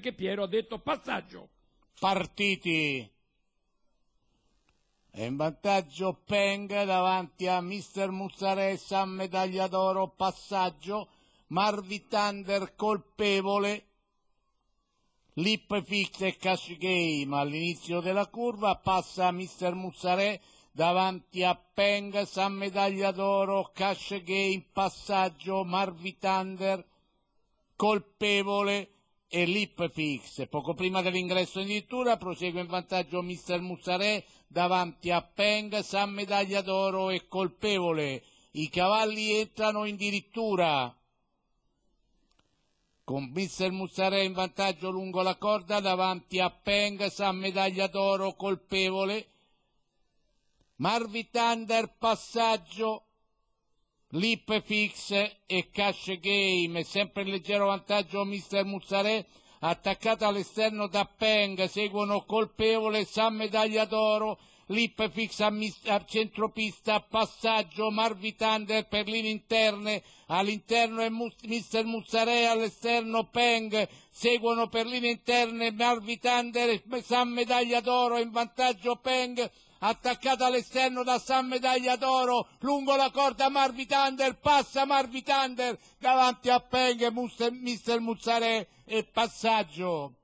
che Piero ha detto passaggio. Partiti. È in vantaggio Peng davanti a Mister Muzzaressa, medaglia d'oro, passaggio. Marvi Thunder colpevole. Lip Fix e Cash Game all'inizio della curva, passa Mister Muzzarè davanti a Peng, San Medaglia d'Oro, Cash Game, passaggio, Marvi Thunder, colpevole, e l'Ipfix. Poco prima dell'ingresso in dirittura prosegue in vantaggio Mr. Mussaré davanti a Peng, San Medaglia d'Oro e Colpevole. I cavalli entrano in dirittura. Con Mr. Mussaré in vantaggio lungo la corda davanti a Peng, San Medaglia d'Oro, Colpevole. Marvi Thunder passaggio Lip Fix e Cash Game, sempre in leggero vantaggio Mister Muzzarè, attaccato all'esterno da Peng, seguono colpevole, San Medaglia d'Oro Lipfix a, mis- a centropista, a passaggio, Marvi Thunder per linee interne, all'interno è Mus- Mr. Mussare, all'esterno Peng, seguono per linee interne Marvi Thunder, San Medaglia d'Oro in vantaggio Peng, attaccata all'esterno da San Medaglia d'Oro, lungo la corda Marvi Thunder, passa Marvi Thunder, davanti a Peng, Mister, Mister Muzzarè e passaggio.